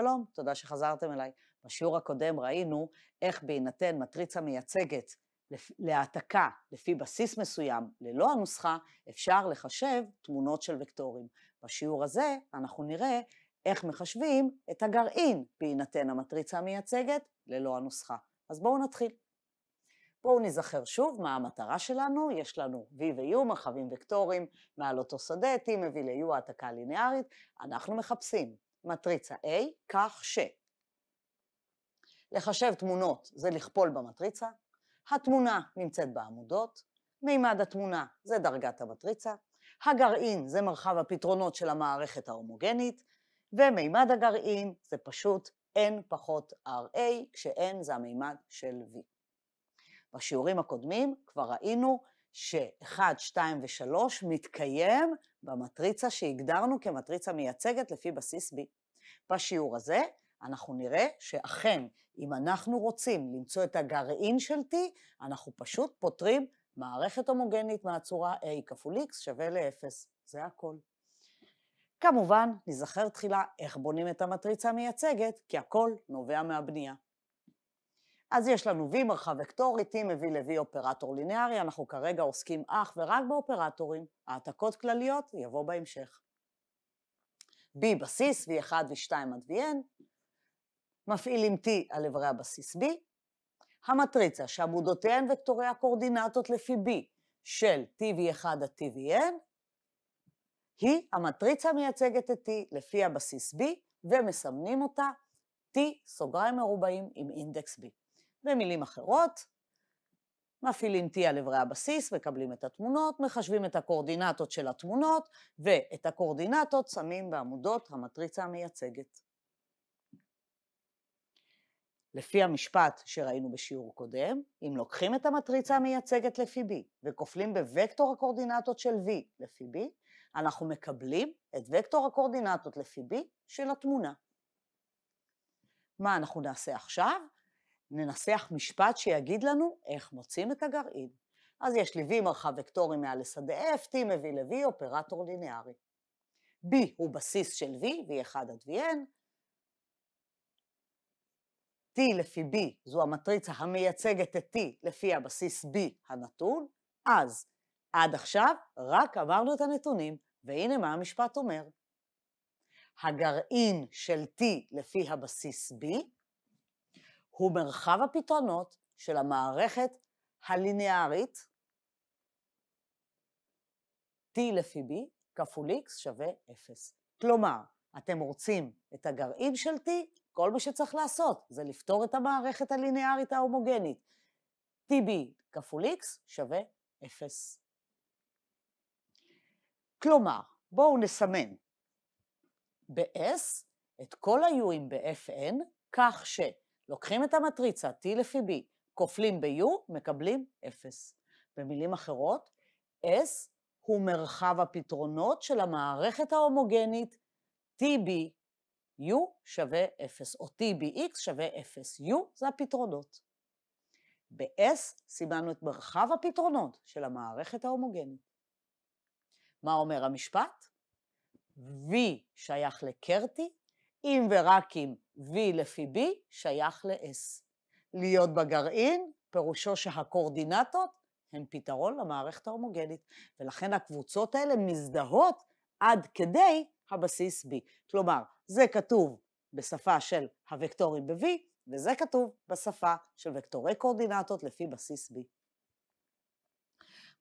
שלום, תודה שחזרתם אליי. בשיעור הקודם ראינו איך בהינתן מטריצה מייצגת להעתקה לפי בסיס מסוים ללא הנוסחה, אפשר לחשב תמונות של וקטורים. בשיעור הזה אנחנו נראה איך מחשבים את הגרעין בהינתן המטריצה המייצגת ללא הנוסחה. אז בואו נתחיל. בואו נזכר שוב מה המטרה שלנו, יש לנו V ו-U מרחבים וקטורים מעל אותו שדה, T מביא ל-U העתקה לינארית, אנחנו מחפשים מטריצה A, כך ש... לחשב תמונות זה לכפול במטריצה, התמונה נמצאת בעמודות, מימד התמונה זה דרגת המטריצה, הגרעין זה מרחב הפתרונות של המערכת ההומוגנית, ומימד הגרעין זה פשוט n פחות RA, כש-n זה המימד של V. בשיעורים הקודמים כבר ראינו ש-1, 2 ו-3 מתקיים במטריצה שהגדרנו כמטריצה מייצגת לפי בסיס B. בשיעור הזה אנחנו נראה שאכן, אם אנחנו רוצים למצוא את הגרעין של T, אנחנו פשוט פותרים מערכת הומוגנית מהצורה A כפול X שווה ל-0. זה הכל. כמובן, נזכר תחילה איך בונים את המטריצה המייצגת, כי הכל נובע מהבנייה. אז יש לנו V מרחב וקטורי, T מביא ל-V אופרטור לינארי, אנחנו כרגע עוסקים אך ורק באופרטורים. העתקות כלליות יבוא בהמשך. B בסיס, V1, V2 עד VN, מפעילים T על איברי הבסיס B, המטריצה שעמודותיהן וקטורי הקורדינטות לפי B של TV1 עד TVN, היא המטריצה המייצגת את T לפי הבסיס B, ומסמנים אותה T סוגריים מרובעים עם אינדקס B. במילים אחרות, מפעילים T על אברי הבסיס, מקבלים את התמונות, מחשבים את הקורדינטות של התמונות, ואת הקורדינטות שמים בעמודות המטריצה המייצגת. לפי המשפט שראינו בשיעור קודם, אם לוקחים את המטריצה המייצגת לפי B וכופלים בוקטור הקורדינטות של V לפי B, אנחנו מקבלים את וקטור הקורדינטות לפי B של התמונה. מה אנחנו נעשה עכשיו? ננסח משפט שיגיד לנו איך מוצאים את הגרעין. אז יש לי V מרחב וקטורי מעל לשדה F, T מביא ל-V אופרטור לינארי. B הוא בסיס של V, V1 עד Vn, T לפי B זו המטריצה המייצגת את T לפי הבסיס B הנתון, אז עד עכשיו רק אמרנו את הנתונים, והנה מה המשפט אומר. הגרעין של T לפי הבסיס B הוא מרחב הפתרונות של המערכת הליניארית T לפי B כפול X שווה 0. כלומר, אתם רוצים את הגרעין של T, כל מה שצריך לעשות זה לפתור את המערכת הליניארית ההומוגנית. TB כפול X שווה 0. כלומר, בואו נסמן ב-S את כל ה-U'ים ב-Fn, כך ש... לוקחים את המטריצה T לפי B, כופלים ב-U, מקבלים 0. במילים אחרות, S הוא מרחב הפתרונות של המערכת ההומוגנית TB, U שווה 0, או TBX שווה 0, U זה הפתרונות. ב-S סימנו את מרחב הפתרונות של המערכת ההומוגנית. מה אומר המשפט? V שייך לקרטי אם ורק אם V לפי B שייך ל-S. להיות בגרעין, פירושו שהקואורדינטות הן פתרון למערכת ההומוגנית, ולכן הקבוצות האלה מזדהות עד כדי הבסיס B. כלומר, זה כתוב בשפה של הוקטורים ב-V, וזה כתוב בשפה של וקטורי קואורדינטות לפי בסיס B.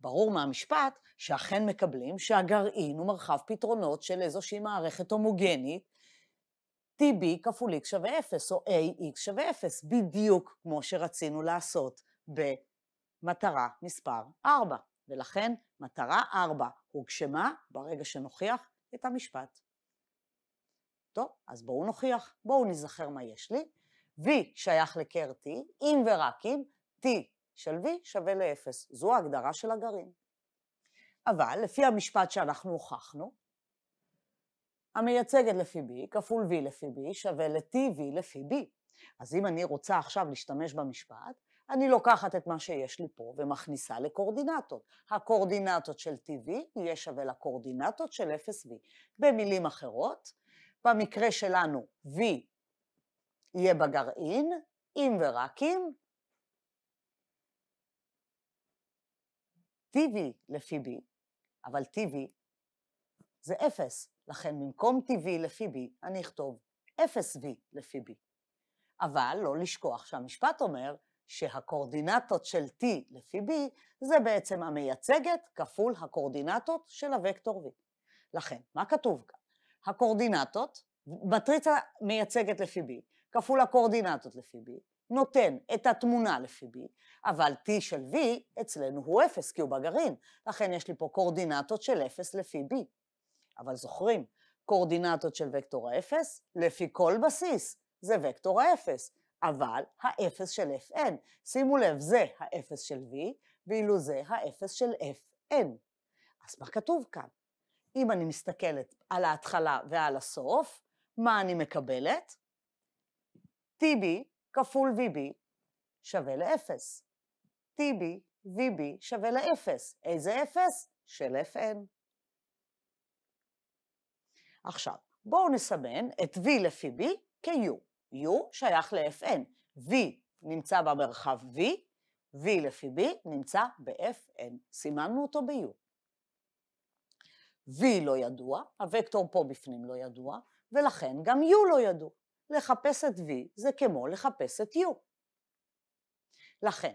ברור מהמשפט שאכן מקבלים שהגרעין הוא מרחב פתרונות של איזושהי מערכת הומוגנית TB כפול x שווה 0, או AX שווה 0, בדיוק כמו שרצינו לעשות במטרה מספר 4. ולכן מטרה 4 הוגשמה ברגע שנוכיח את המשפט. טוב, אז בואו נוכיח, בואו נזכר מה יש לי. V שייך לקר T, אם ורק אם T של V שווה ל-0. זו ההגדרה של הגרעין. אבל לפי המשפט שאנחנו הוכחנו, המייצגת לפי B כפול V לפי B שווה ל-TV לפי B. אז אם אני רוצה עכשיו להשתמש במשפט, אני לוקחת את מה שיש לי פה ומכניסה לקורדינטות. הקורדינטות של TV יהיה שווה לקורדינטות של 0V. במילים אחרות, במקרה שלנו V יהיה בגרעין, אם ורק אם, TV לפי B, אבל TV זה 0, לכן במקום TV לפי B, אני אכתוב 0V לפי B. אבל לא לשכוח שהמשפט אומר שהקורדינטות של T לפי B זה בעצם המייצגת כפול הקורדינטות של הוקטור V. לכן, מה כתוב כאן? הקורדינטות, מטריצה מייצגת לפי B, כפול הקורדינטות לפי B, נותן את התמונה לפי B, אבל T של V אצלנו הוא 0 כי הוא בגרעין, לכן יש לי פה קורדינטות של 0 לפי B. אבל זוכרים, קורדינטות של וקטור האפס, לפי כל בסיס, זה וקטור האפס, אבל האפס של fn. שימו לב, זה האפס של v, ואילו זה האפס של fn. אז מה כתוב כאן? אם אני מסתכלת על ההתחלה ועל הסוף, מה אני מקבלת? tb כפול vb שווה לאפס. tb, vb שווה לאפס. איזה אפס? של fn. עכשיו, בואו נסמן את V לפי B כ-U. U שייך ל-Fn. V נמצא במרחב V, V לפי B נמצא ב-Fn. סימנו אותו ב-U. V לא ידוע, הוקטור פה בפנים לא ידוע, ולכן גם U לא ידוע. לחפש את V זה כמו לחפש את U. לכן,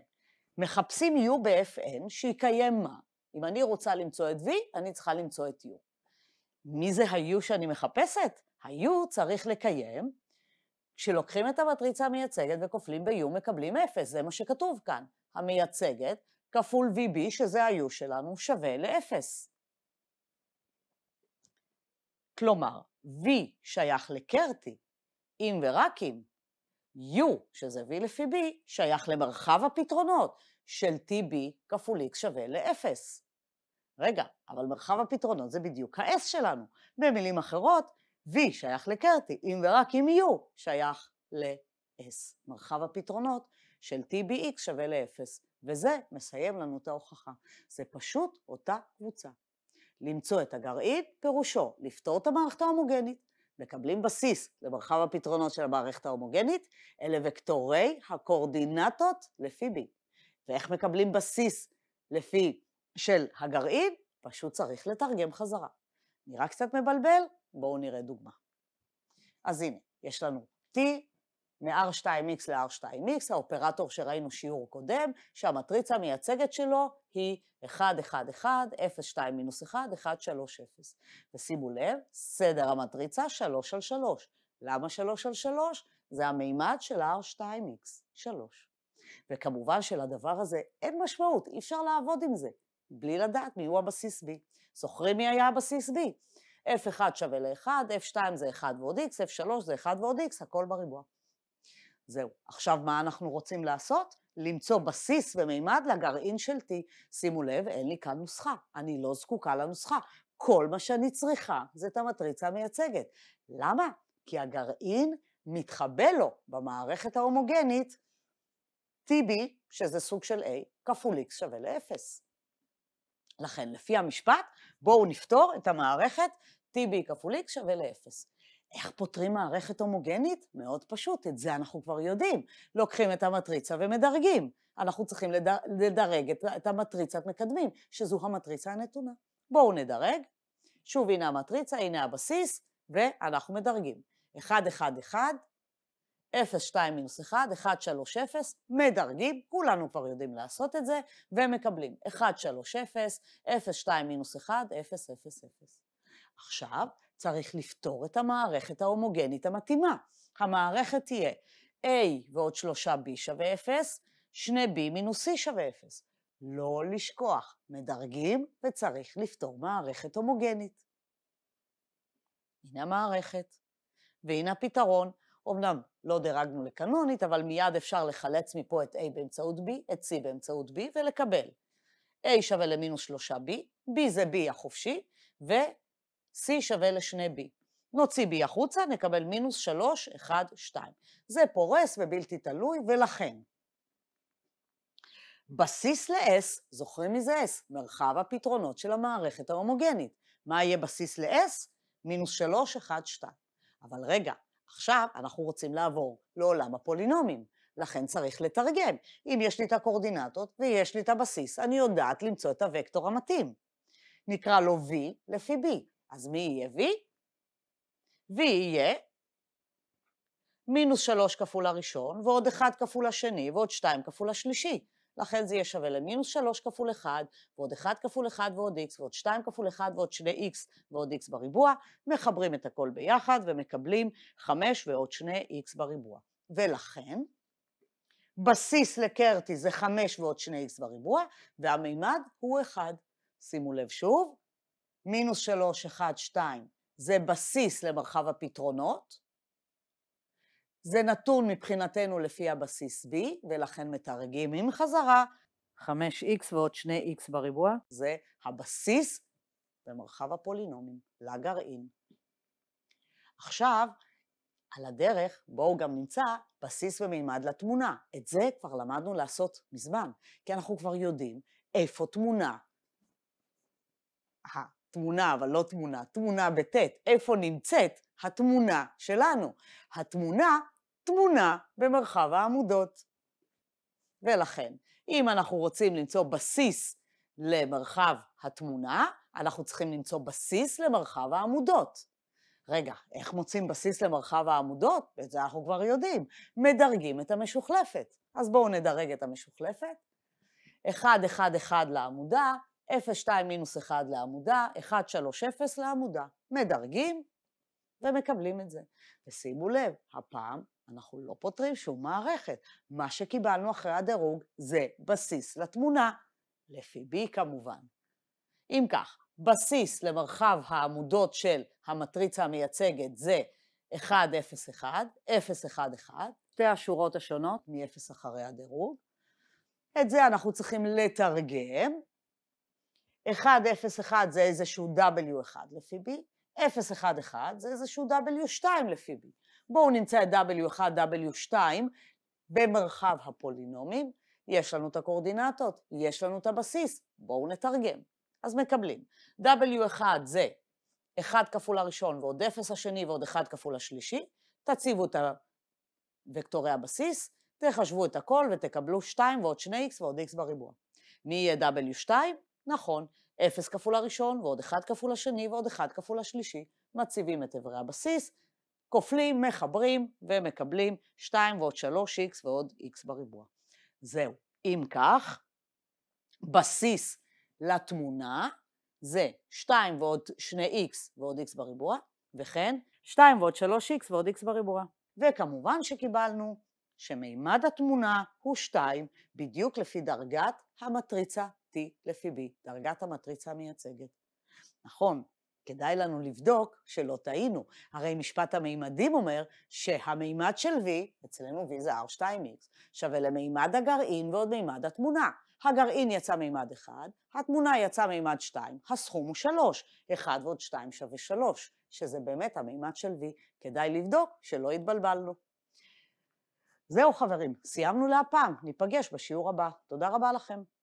מחפשים U ב-Fn, שיקיים מה? אם אני רוצה למצוא את V, אני צריכה למצוא את U. מי זה היו שאני מחפשת? היו צריך לקיים, כשלוקחים את המטריצה המייצגת וכופלים ב-U מקבלים 0, זה מה שכתוב כאן. המייצגת כפול VB, שזה היו שלנו, שווה ל-0. כלומר, V שייך לקרטי, אם ורק אם. U, שזה V לפי B, שייך למרחב הפתרונות של TB כפול X שווה ל-0. רגע, אבל מרחב הפתרונות זה בדיוק ה-S שלנו. במילים אחרות, V שייך לקרטי, אם ורק אם U שייך ל-S. מרחב הפתרונות של TBX שווה ל-0, וזה מסיים לנו את ההוכחה. זה פשוט אותה קבוצה. למצוא את הגרעין, פירושו לפתור את המערכת ההומוגנית. מקבלים בסיס למרחב הפתרונות של המערכת ההומוגנית, אלה וקטורי הקואורדינטות לפי B. ואיך מקבלים בסיס לפי של הגרעין, פשוט צריך לתרגם חזרה. נראה קצת מבלבל? בואו נראה דוגמה. אז הנה, יש לנו T מ-R2X ל-R2X, האופרטור שראינו שיעור קודם, שהמטריצה המייצגת שלו היא 1, 1, 1, 0, 2 מינוס 1, 1, 3, 0. ושימו לב, סדר המטריצה 3 על 3. למה 3 על 3? זה המימד של R2X, 3. וכמובן שלדבר הזה אין משמעות, אי אפשר לעבוד עם זה. בלי לדעת מי הוא הבסיס B. זוכרים מי היה הבסיס B? F1 שווה ל-1, F2 זה 1 ועוד X, F3 זה 1 ועוד X, הכל בריבוע. זהו. עכשיו מה אנחנו רוצים לעשות? למצוא בסיס ומימד לגרעין של T. שימו לב, אין לי כאן נוסחה. אני לא זקוקה לנוסחה. כל מה שאני צריכה זה את המטריצה המייצגת. למה? כי הגרעין מתחבא לו במערכת ההומוגנית TB, שזה סוג של A, כפול X שווה לאפס. לכן, לפי המשפט, בואו נפתור את המערכת TB כפול X שווה לאפס. איך פותרים מערכת הומוגנית? מאוד פשוט, את זה אנחנו כבר יודעים. לוקחים את המטריצה ומדרגים. אנחנו צריכים לדרג את המטריצת מקדמים, שזו המטריצה הנתונה. בואו נדרג. שוב, הנה המטריצה, הנה הבסיס, ואנחנו מדרגים. 1, 1, 1, 0, 2 מינוס 1, 1, 3, 0, מדרגים, כולנו כבר יודעים לעשות את זה, ומקבלים 1, 3, 0, 0, 2 מינוס 1, 0, 0, 0. עכשיו צריך לפתור את המערכת ההומוגנית המתאימה. המערכת תהיה A ועוד 3B שווה 0, 2B מינוס C שווה 0. לא לשכוח, מדרגים וצריך לפתור מערכת הומוגנית. הנה המערכת, והנה הפתרון אמנם לא דירגנו לקנונית, אבל מיד אפשר לחלץ מפה את A באמצעות B, את C באמצעות B ולקבל. A שווה למינוס שלושה B, B זה B החופשי, ו-C שווה לשני B. נוציא B החוצה, נקבל מינוס שלוש, אחד, שתיים. זה פורס ובלתי תלוי, ולכן. בסיס ל-S, זוכרים מזה S? מרחב הפתרונות של המערכת ההומוגנית. מה יהיה בסיס ל-S? מינוס שלוש, אחד, שתיים. אבל רגע, עכשיו אנחנו רוצים לעבור לעולם הפולינומים, לכן צריך לתרגם. אם יש לי את הקורדינטות ויש לי את הבסיס, אני יודעת למצוא את הוקטור המתאים. נקרא לו V לפי B. אז מי יהיה V? V יהיה מינוס 3 כפול הראשון, ועוד 1 כפול השני, ועוד 2 כפול השלישי. לכן זה יהיה שווה למינוס 3 כפול 1, ועוד 1 כפול 1 ועוד x, ועוד 2 כפול 1 ועוד 2x ועוד x בריבוע, מחברים את הכל ביחד ומקבלים 5 ועוד 2x בריבוע. ולכן, בסיס לקרטי זה 5 ועוד 2x בריבוע, והמימד הוא 1. שימו לב שוב, מינוס 3, 1, 2, זה בסיס למרחב הפתרונות, זה נתון מבחינתנו לפי הבסיס B, ולכן מתרגים עם חזרה 5x ועוד 2x בריבוע. זה הבסיס במרחב הפולינומים, לגרעין. עכשיו, על הדרך, בואו גם נמצא בסיס ומימד לתמונה. את זה כבר למדנו לעשות מזמן, כי אנחנו כבר יודעים איפה תמונה תמונה, אבל לא תמונה, תמונה בטית. איפה נמצאת התמונה שלנו? התמונה, תמונה במרחב העמודות. ולכן, אם אנחנו רוצים למצוא בסיס למרחב התמונה, אנחנו צריכים למצוא בסיס למרחב העמודות. רגע, איך מוצאים בסיס למרחב העמודות? את זה אנחנו כבר יודעים. מדרגים את המשוחלפת. אז בואו נדרג את המשוחלפת. 1, 1, 1 לעמודה, 0.2 מינוס 1 לעמודה, 1.30 לעמודה. מדרגים ומקבלים את זה. ושימו לב, הפעם אנחנו לא פותרים שום מערכת. מה שקיבלנו אחרי הדירוג זה בסיס לתמונה, לפי B כמובן. אם כך, בסיס למרחב העמודות של המטריצה המייצגת זה 1, 0, 1, 0, 1, 1, שתי השורות השונות מ-0 אחרי הדירוג. את זה אנחנו צריכים לתרגם 1, 0, 1 זה איזשהו W1 לפי B, 0, 1, 1 זה איזשהו W2 לפי B. בואו נמצא את W1, W2 במרחב הפולינומים, יש לנו את הקורדינטות, יש לנו את הבסיס, בואו נתרגם. אז מקבלים. W1 זה 1 כפול הראשון ועוד 0 השני ועוד 1 כפול השלישי, תציבו את וקטורי הבסיס, תחשבו את הכל ותקבלו 2 ועוד 2x ועוד x בריבוע. מי יהיה w2? נכון, 0 כפול הראשון ועוד 1 כפול השני ועוד 1 כפול השלישי, מציבים את איברי הבסיס, כופלים, מחברים ומקבלים 2 ועוד 3x ועוד x בריבוע. זהו. אם כך, בסיס לתמונה זה 2 ועוד 2x ועוד x בריבוע, וכן 2 ועוד 3x ועוד x בריבוע. וכמובן שקיבלנו שמימד התמונה הוא 2, בדיוק לפי דרגת המטריצה T לפי B, דרגת המטריצה המייצגת. נכון, כדאי לנו לבדוק שלא טעינו. הרי משפט המימדים אומר שהמימד של V, אצלנו V זה R2X, שווה למימד הגרעין ועוד מימד התמונה. הגרעין יצא מימד 1, התמונה יצאה מימד 2, הסכום הוא 3, 1 ועוד 2 שווה 3, שזה באמת המימד של V. כדאי לבדוק שלא התבלבלנו. זהו חברים, סיימנו להפעם, ניפגש בשיעור הבא. תודה רבה לכם.